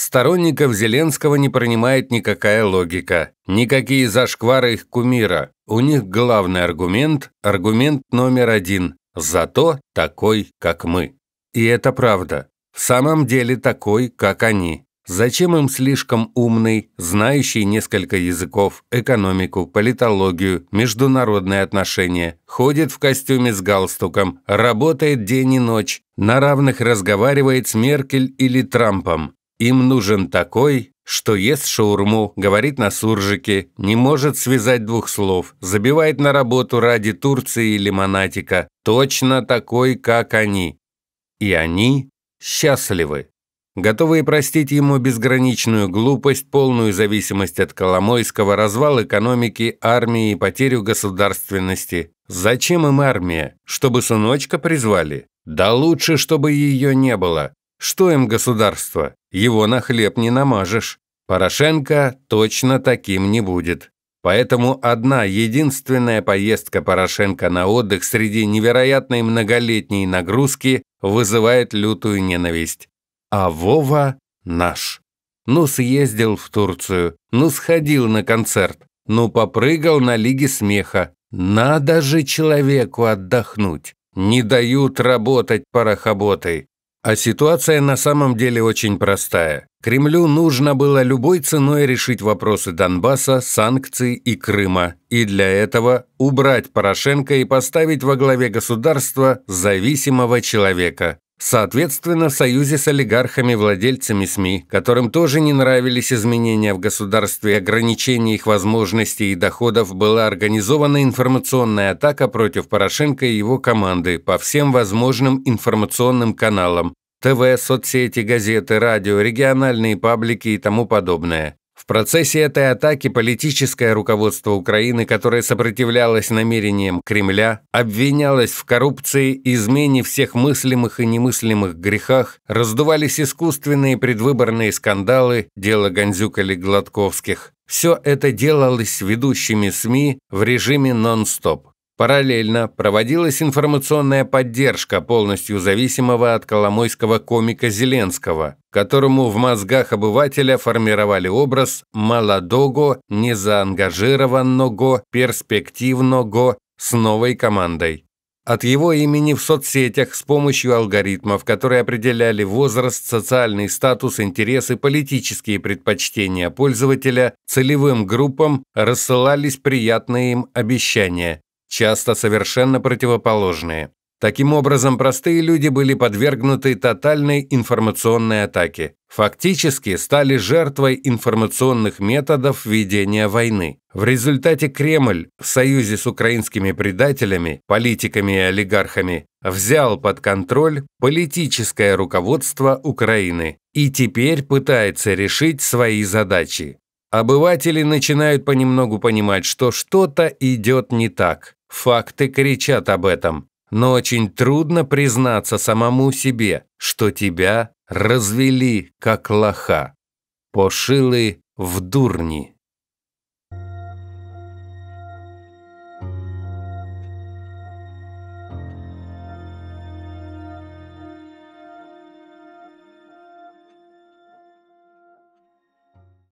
Сторонников Зеленского не принимает никакая логика, никакие зашквары их кумира. У них главный аргумент, аргумент номер один – зато такой, как мы. И это правда. В самом деле такой, как они. Зачем им слишком умный, знающий несколько языков, экономику, политологию, международные отношения, ходит в костюме с галстуком, работает день и ночь, на равных разговаривает с Меркель или Трампом, им нужен такой, что ест шаурму, говорит на суржике, не может связать двух слов, забивает на работу ради Турции или Монатика, точно такой, как они. И они счастливы. Готовые простить ему безграничную глупость, полную зависимость от Коломойского, развал экономики, армии и потерю государственности. Зачем им армия? Чтобы сыночка призвали? Да лучше, чтобы ее не было. Что им государство? Его на хлеб не намажешь. Порошенко точно таким не будет. Поэтому одна единственная поездка Порошенко на отдых среди невероятной многолетней нагрузки вызывает лютую ненависть. А Вова наш. Ну съездил в Турцию, ну сходил на концерт, ну попрыгал на Лиге смеха. Надо же человеку отдохнуть. Не дают работать парохоботой. А ситуация на самом деле очень простая. Кремлю нужно было любой ценой решить вопросы Донбасса, санкций и Крыма, и для этого убрать Порошенко и поставить во главе государства зависимого человека. Соответственно, в союзе с олигархами-владельцами СМИ, которым тоже не нравились изменения в государстве и ограничения их возможностей и доходов, была организована информационная атака против Порошенко и его команды по всем возможным информационным каналам – ТВ, соцсети, газеты, радио, региональные паблики и тому подобное. В процессе этой атаки политическое руководство Украины, которое сопротивлялось намерениям Кремля, обвинялось в коррупции, измене всех мыслимых и немыслимых грехах, раздувались искусственные предвыборные скандалы, дело Гонзюка или Гладковских. Все это делалось ведущими СМИ в режиме нон-стоп. Параллельно проводилась информационная поддержка полностью зависимого от коломойского комика Зеленского, которому в мозгах обывателя формировали образ молодого, незаангажированного, перспективного с новой командой. От его имени в соцсетях с помощью алгоритмов, которые определяли возраст, социальный статус, интересы, политические предпочтения пользователя, целевым группам рассылались приятные им обещания часто совершенно противоположные. Таким образом, простые люди были подвергнуты тотальной информационной атаке. Фактически стали жертвой информационных методов ведения войны. В результате Кремль в союзе с украинскими предателями, политиками и олигархами взял под контроль политическое руководство Украины и теперь пытается решить свои задачи. Обыватели начинают понемногу понимать, что что-то идет не так. Факты кричат об этом, но очень трудно признаться самому себе, что тебя развели как лоха. Пошилы в дурни.